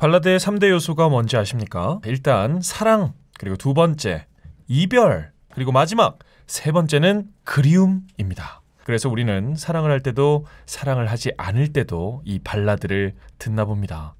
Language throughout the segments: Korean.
발라드의 3대 요소가 뭔지 아십니까? 일단 사랑, 그리고 두 번째 이별, 그리고 마지막 세 번째는 그리움입니다. 그래서 우리는 사랑을 할 때도 사랑을 하지 않을 때도 이 발라드를 듣나 봅니다.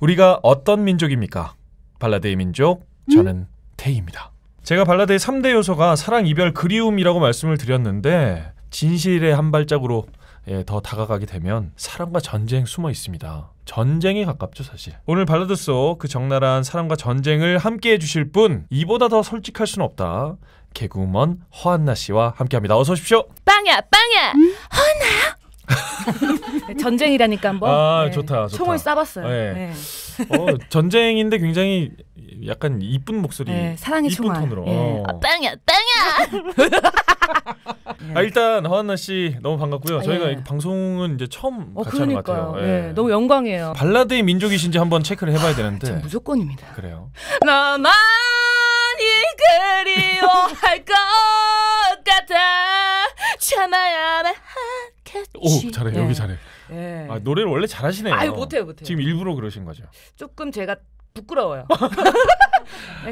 우리가 어떤 민족입니까? 발라드의 민족, 저는 테이입니다. 제가 발라드의 3대 요소가 사랑, 이별, 그리움이라고 말씀을 드렸는데 진실의 한 발짝으로 예, 더 다가가게 되면 사랑과 전쟁 숨어 있습니다. 전쟁에 가깝죠 사실 오늘 발라드 속그 적나라한 사랑과 전쟁을 함께해 주실 분 이보다 더 솔직할 수 없다 개그먼 허한나 씨와 함께합니다 어서 오십시오 빵야 빵야 음? 허나 전쟁이라니까 한번 아 네. 좋다, 좋다, 총을 쏴봤어요 네. 네. 어, 전쟁인데 굉장히 약간 이쁜 목소리 네, 사랑의 이쁜 톤으로 예. 어. 아, 빵야 빵야 아, 네. 일단 허한나 씨 너무 반갑고요. 저희가 예. 방송은 이제 처음 어, 같이 하는 것 같아요. 네. 예. 너무 영광이에요. 발라드의 민족이신지 한번 체크를 해봐야 아, 되는데. 아, 무조건입니다. 그래요. 나만이 그리워할 것 같아 참아야만 하겠지. 오 잘해 여기 잘해. 아, 노래를 원래 잘하시네요. 아 못해 못해. 지금 일부러 그러신 거죠? 조금 제가 부끄러워요.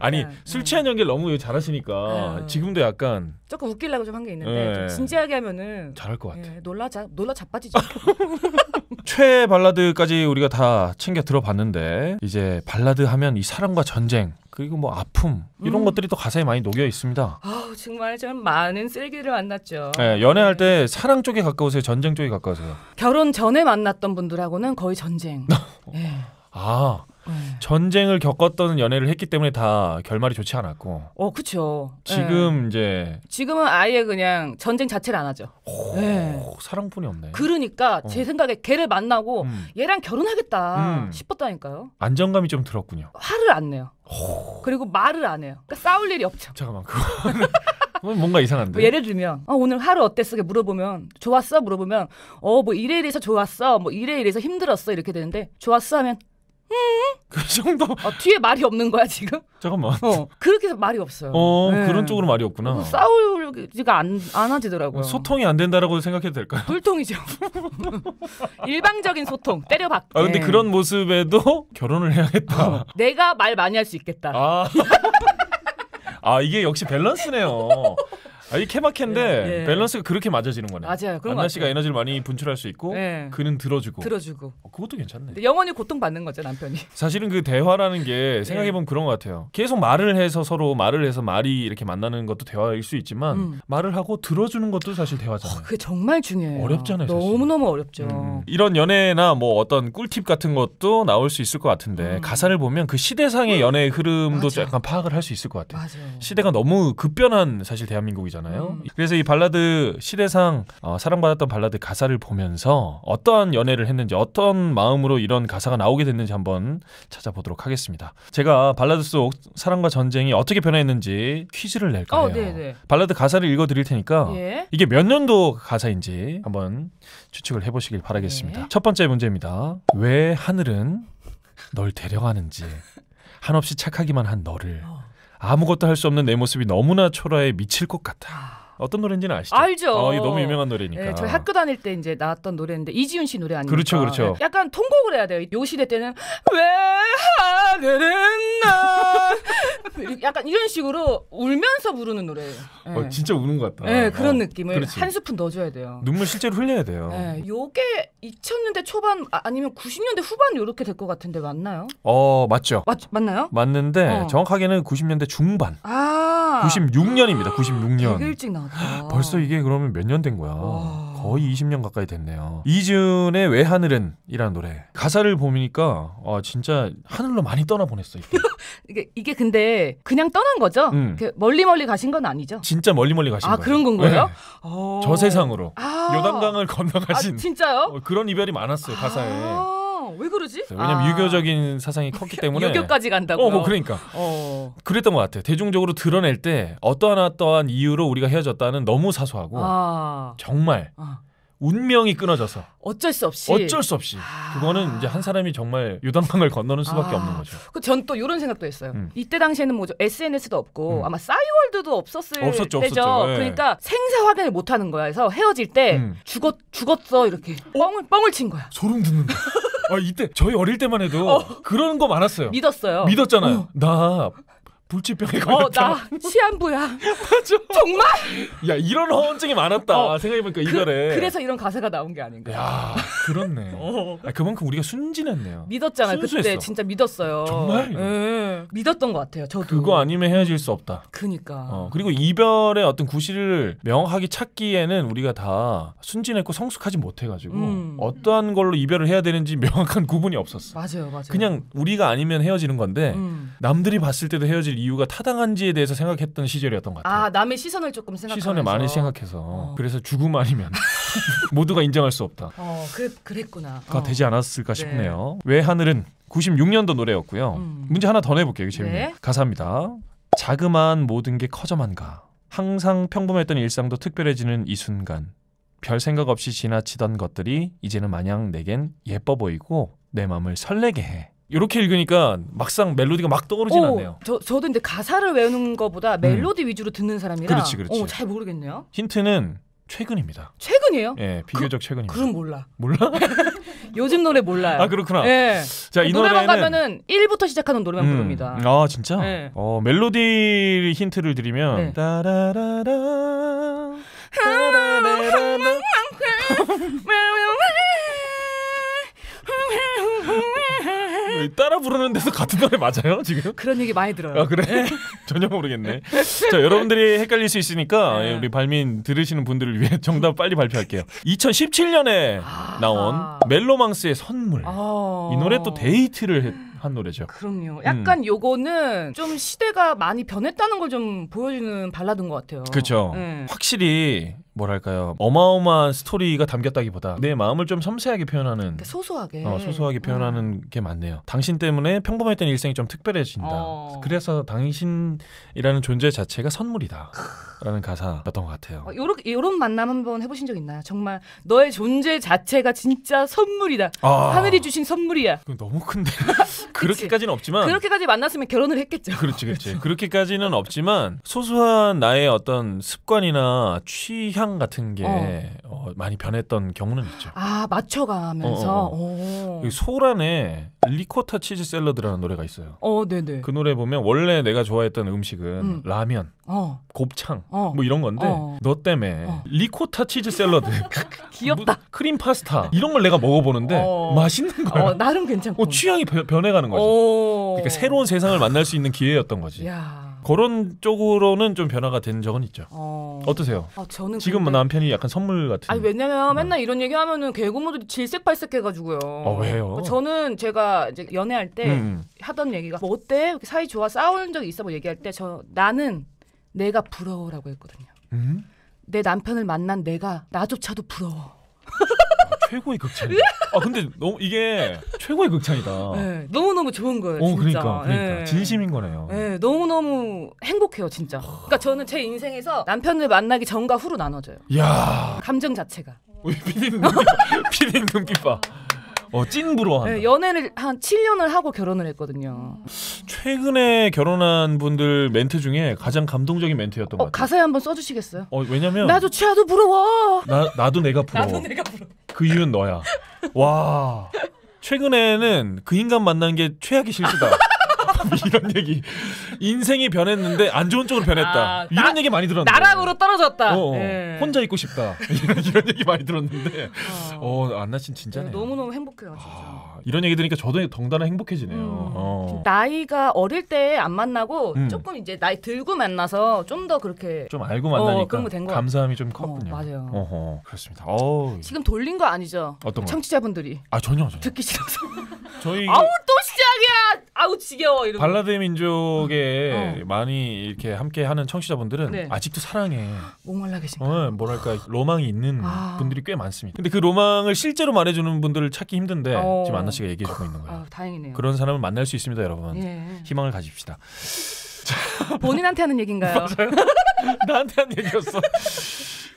아니 술 취한 연기를 너무 잘하시니까 음. 지금도 약간 조금 웃기려고 좀 한 게 있는데 네. 좀 진지하게 하면은 잘할 것 같아. 예, 놀라 자 놀라 자빠지죠. 최 발라드까지 우리가 다 챙겨 들어봤는데 이제 발라드 하면 이 사랑과 전쟁 그리고 뭐 아픔 이런 음. 것들이 또 가사에 많이 녹여 있습니다. 아 정말 좀 많은 쓸기를 만났죠. 네, 연애할 네. 때 사랑 쪽에 가까우세요, 전쟁 쪽에 가까우세요? 결혼 전에 만났던 분들하고는 거의 전쟁. 네. 아 음. 전쟁을 겪었던 연애를 했기 때문에 다 결말이 좋지 않았고. 어, 그렇죠. 지금 네. 이제 지금은 아예 그냥 전쟁 자체를 안 하죠. 오, 네. 사랑뿐이 없네. 그러니까 어. 제 생각에 걔를 만나고 음. 얘랑 결혼하겠다 음. 싶었다니까요. 안정감이 좀 들었군요. 화를 안 내요. 오. 그리고 말을 안 해요. 그러니까 싸울 일이 없죠. 잠깐만 그거. 뭔가 이상한데. 뭐 예를 들면 어, 오늘 하루 어땠어? 물어보면 좋았어? 물어보면 어뭐 이래 이래서 좋았어. 뭐 이래 이래서 힘들었어. 이렇게 되는데 좋았어 하면 그 정도. 아, 뒤에 말이 없는 거야 지금? 잠깐만. 어 그렇게 해서 말이 없어요. 어 네. 그런 쪽으로 말이 없구나. 뭐 싸울지가 안, 안 하지더라고요. 소통이 안 된다라고 생각해도 될까요? 불통이죠. 일방적인 소통 때려박. 아 근데 네. 그런 모습에도 결혼을 해야겠다. 어, 내가 말 많이 할 수 있겠다. 아. 아 이게 역시 밸런스네요. 아, 이케마케인데 예, 예. 밸런스가 그렇게 맞아지는 거네. 맞아요. 그런 안나 씨가 에너지를 많이 분출할 수 있고 예. 그는 들어주고. 들어주고. 어, 그것도 괜찮네. 영원히 고통받는 거죠 남편이. 사실은 그 대화라는 게 생각해보면 예. 그런 것 같아요. 계속 말을 해서 서로 말을 해서 말이 이렇게 만나는 것도 대화일 수 있지만 음. 말을 하고 들어주는 것도 사실 대화잖아요. 어, 그게 정말 중요해요. 어렵잖아요. 너무 너무 어렵죠. 음. 이런 연애나 뭐 어떤 꿀팁 같은 것도 나올 수 있을 것 같은데 음. 가사를 보면 그 시대상의 연애의 흐름도 맞아. 약간 파악을 할 수 있을 것 같아요. 맞아. 시대가 너무 급변한 사실 대한민국이잖아요. 거잖아요. 음. 그래서 이 발라드 시대상 어, 사랑받았던 발라드 가사를 보면서 어떠한 연애를 했는지 어떤 마음으로 이런 가사가 나오게 됐는지 한번 찾아보도록 하겠습니다. 제가 발라드 속 사랑과 전쟁이 어떻게 변화했는지 퀴즈를 낼 거예요. 어, 네, 네. 발라드 가사를 읽어드릴 테니까 예? 이게 몇 년도 가사인지 한번 추측을 해보시길 바라겠습니다. 예? 첫 번째 문제입니다. 왜 하늘은 널 데려가는지 한없이 착하기만 한 너를 어. 아무것도 할 수 없는 내 모습이 너무나 초라해 미칠 것 같아. 아. 어떤 노래인지는 아시죠? 알죠. 어, 아, 이거 너무 유명한 노래니까. 네, 저희 학교 다닐 때 이제 나왔던 노래인데 이지윤 씨 노래 아니까 그렇죠, 그렇죠. 네, 약간 통곡을 해야 돼요. 요 시대 때는 왜 하늘은 나 약간 이런 식으로 울면서 부르는 노래예요. 네. 어, 예. 진짜 우는 것 같다. 네, 그런 어, 느낌을 그렇지. 한 스푼 넣어줘야 돼요. 눈물 실제로 흘려야 돼요. 네, 요게 2000년대 초반 아, 니면 90년대 후반 요렇게 될 것 같은데 맞나요? 어, 맞죠. 맞, 맞나요? 맞는데 어. 정확하게는 90년대 중반. 아. 96년입니다. 96년. 되게 일찍 나왔다. 벌써 이게 그러면 몇 년 된 거야? 와. 거의 20년 가까이 됐네요. 이준의 왜 하늘은 이라는 노래. 가사를 보니까 아, 진짜 하늘로 많이 떠나 보냈어. 이게, 이게 근데 그냥 떠난 거죠? 음. 멀리 멀리 가신 건 아니죠? 진짜 멀리 멀리 가신 아, 거예요. 그런 건거요 네. 저 세상으로 아. 요단강을 건너가신. 아, 진짜요? 어, 그런 이별이 많았어요 가사에. 아, 왜 그러지? 왜냐면 아... 유교적인 사상이 컸기 때문에 유교까지 간다고. 어, 뭐 그러니까. 어... 그랬던 것 같아요. 대중적으로 드러낼 때 어떠한 어떠한 이유로 우리가 헤어졌다는 너무 사소하고 아... 정말 아... 운명이 끊어져서 어쩔 수 없이 어쩔 수 없이 아... 그거는 이제 한 사람이 정말 유단강을 건너는 수밖에 아... 없는 거죠. 그 전또 이런 생각도 했어요. 음. 이때 당시에는 뭐죠 SNS도 없고 음. 아마 싸이월드도 없었을 없었죠, 때죠. 없었죠. 예. 그러니까 생사 확인을 못 하는 거야. 그래서 헤어질 때 음. 죽었 죽었어 이렇게 어? 뻥을 뻥을 친 거야. 소름 돋는다. 아 이때 저희 어릴 때만 해도 어. 그런 거 많았어요. 믿었어요. 믿었잖아요. 어. 나 불치병에 어, 걸렸다. 어, 나 치안부야. 정말? 야, 이런 허언증이 많았다. 어, 생각해보니까 그, 이거래. 그래서 이런 가사가 나온 게 아닌가. 야, 그렇네. 어. 아, 그만큼 우리가 순진했네요. 믿었잖아 순수했어. 그때 진짜 믿었어요. 정말? 예, 믿었던 것 같아요. 저도. 그거 아니면 헤어질 수 없다. 그니까. 어, 그리고 이별의 어떤 구실을 명확하게 찾기에는 우리가 다 순진했고 성숙하지 못해가지고 음. 어떠한 걸로 이별을 해야 되는지 명확한 구분이 없었어. 맞아요, 맞아요. 그냥 우리가 아니면 헤어지는 건데 음. 남들이 봤을 때도 헤어질 이유가 타당한지에 대해서 생각했던 시절이었던 것 같아요. 아 남의 시선을 조금 생각 시선을 많이 생각해서 어. 그래서 죽음 아니면 모두가 인정할 수 없다. 어, 그, 그랬구나. 가 어. 되지 않았을까 싶네요. 네. 왜 하늘은 96년도 노래였고요. 음. 문제 하나 더 내볼게요. 재밌네. 네. 가사입니다. 자그마한 모든 게 커져만가. 항상 평범했던 일상도 특별해지는 이 순간. 별 생각 없이 지나치던 것들이 이제는 마냥 내겐 예뻐 보이고 내 마음을 설레게 해. 이렇게 읽으니까 막상 멜로디가 막 떠오르진 오, 어, 않네요. 저 저도 근데 가사를 외우는 것보다 음. 멜로디 음. 위주로 듣는 사람이라 그렇지, 그렇지. 오, 어, 잘 모르겠네요. 힌트는 최근입니다. 최근이에요? 예, 그, 비교적 그, 최근입니다. 그럼 몰라. 몰라? 요즘 노래 몰라요. 아 그렇구나. 예. 자이 노래방 노래는... 가면은 1부터 시작하는 노래만 음. 부릅니다. 아 진짜? 예. 어 멜로디 힌트를 드리면 네. 따라라라 아, 따라라라 따라 부르는 데서 같은 노래 맞아요 지금? 그런 얘기 많이 들어요. 아 그래? 네. 전혀 모르겠네. 자 여러분들이 헷갈릴 수 있으니까 네. 예, 우리 발민 들으시는 분들을 위해 정답 빨리 발표할게요. 2017년에 아. 나온 멜로망스의 선물. 아이 어. 노래 또 데이트를 했. 한 노래죠. 그럼요. 약간 음. 요거는 좀 시대가 많이 변했다는 걸 좀 보여주는 발라드인 것 같아요. 그렇죠. 네. 확실히 뭐랄까요 어마어마한 스토리가 담겼다기보다 내 마음을 좀 섬세하게 표현하는 그러니까 소소하게 어, 소소하게 표현하는 어. 게 많네요. 당신 때문에 평범했던 일생이 좀 특별해진다. 어. 그래서 당신이라는 존재 자체가 선물이다라는 가사였던 것 같아요. 어, 요런 런 만남 한번 해보신 적 있나요? 정말 너의 존재 자체가 진짜 선물이다. 아. 하늘이 주신 선물이야. 너무 큰데 그렇게까지는 없지만 그렇게까지 만났으면 결혼을 했겠죠. 그렇지 그렇지 그렇게까지는 없지만 소소한 나의 어떤 습관이나 취향 취향 같은 게 어. 어, 많이 변했던 경우는 있죠. 아 맞춰가면서 어, 어, 어. 소란의 리코타 치즈 샐러드라는 노래가 있어요. 어, 네네. 그 노래 보면 원래 내가 좋아했던 음식은 음. 라면, 어. 곱창, 뭐 이런 건데 너 때문에 리코타 치즈 샐러드, 귀엽다. 뭐, 크림 파스타 이런 걸 내가 먹어보는데 맛있는 거야. 나름 괜찮고 취향이 변, 해가는 거죠. 그러니까 새로운 세상을 만날 수 있는 기회였던 거지. 야. 그런 쪽으로는 좀 변화가 된 적은 있죠. 어... 어떠세요? 아, 저는 지금 근데... 남편이 약간 선물 같은. 아니 왜냐면 어. 맨날 이런 얘기 하면은 개구모들이 질색팔색해가지고요. 어 아, 왜요? 그 저는 제가 이제 연애할 때 음, 음. 하던 얘기가 뭐 어때? 이렇게 사이 좋아 싸우는 적이 있어? 뭐 얘기할 때 저 나는 내가 부러워라고 했거든요. 음? 내 남편을 만난 내가 나조차도 부러워. 최고의 극찬. 아 근데 너무 이게 최고의 극찬이다. 네, 너무 너무 좋은 거예요. 어, 진짜. 그러니까, 그러니까. 네. 진심인 거네요. 네, 너무 너무 행복해요 진짜. 그러니까 저는 제 인생에서 남편을 만나기 전과 후로 나눠져요. 야 감정 자체가. 우리 피디님 피디님 눈빛 봐. 어, 찐부러워. 네, 연애를 한 7년을 하고 결혼을 했거든요. 최근에 결혼한 분들 멘트 중에 가장 감동적인 멘트였던 어, 것 같아요. 가사에 한 번 써주시겠어요? 어, 왜냐면 나도 나도 부러워. 나 나도 내가 부러워. 나도 내가 부러워. 그 이유는 너야. 와. 최근에는 그 인간 만난 게 최악의 실수다. 이런 얘기. 인생이 변했는데 안 좋은 쪽으로 변했다. 아, 이런 나, 얘기 많이 들었는데. 나락으로 떨어졌다. 어, 네. 혼자 있고 싶다. 이런, 얘기 많이 들었는데. 어, 어 안나 씨 진짜네. 네, 너무 너무 행복해요. 진짜. 아, 이런 얘기 들으니까 저도 덩달아 행복해지네요. 음. 어. 나이가 어릴 때 안 만나고 음. 조금 이제 나이 들고 만나서 좀 더 그렇게 좀 알고 만나니까 어, 감사함이 좀 컸군요. 어, 맞아요. 어허, 그렇습니다. 어 지금 돌린 거 아니죠? 어떤 거? 청취자분들이. 아 전혀 전혀. 듣기 싫어서. 저희 아우 또 시작이야. 아우 지겨워 이런. 발라드 민족에 어. 많이 이렇게 함께 하는 청취자분들은 네. 아직도 사랑해. 목말라 계신가? 어, 뭐랄까 로망이 있는 아. 분들이 꽤 많습니다. 근데 그 로망을 실제로 말해 주는 분들을 찾기 힘든데 어. 지금 안나 씨가 얘기해 주고 있는 거예요. 아, 다행이네요. 그런 사람을 만날 수 있습니다, 여러분. 예. 희망을 가집시다. 본인한테 하는 얘긴가요? 나한테 한 얘기였어.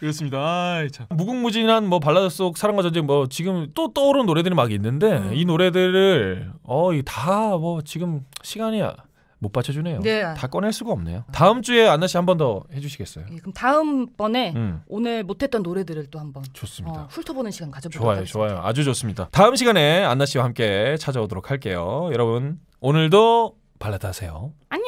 그렇습니다. 아, 참. 무궁무진한 뭐 발라드 속 사랑과 전쟁 뭐 지금 또 떠오르는 노래들이 막 있는데 음. 이 노래들을 어다 이뭐 지금 시간이 야못 받쳐주네요. 네. 다 꺼낼 수가 없네요. 아. 다음 주에 안나 씨 한 번 더 해주시겠어요? 예, 그럼 다음 번에 음. 오늘 못했던 노래들을 또 한 번 좋습니다. 어, 훑어보는 시간 가져보도록 좋아요, 하겠습니다. 좋아요, 아주 좋습니다. 다음 시간에 안나 씨와 함께 찾아오도록 할게요. 여러분 오늘도 발라드 하세요. 안녕.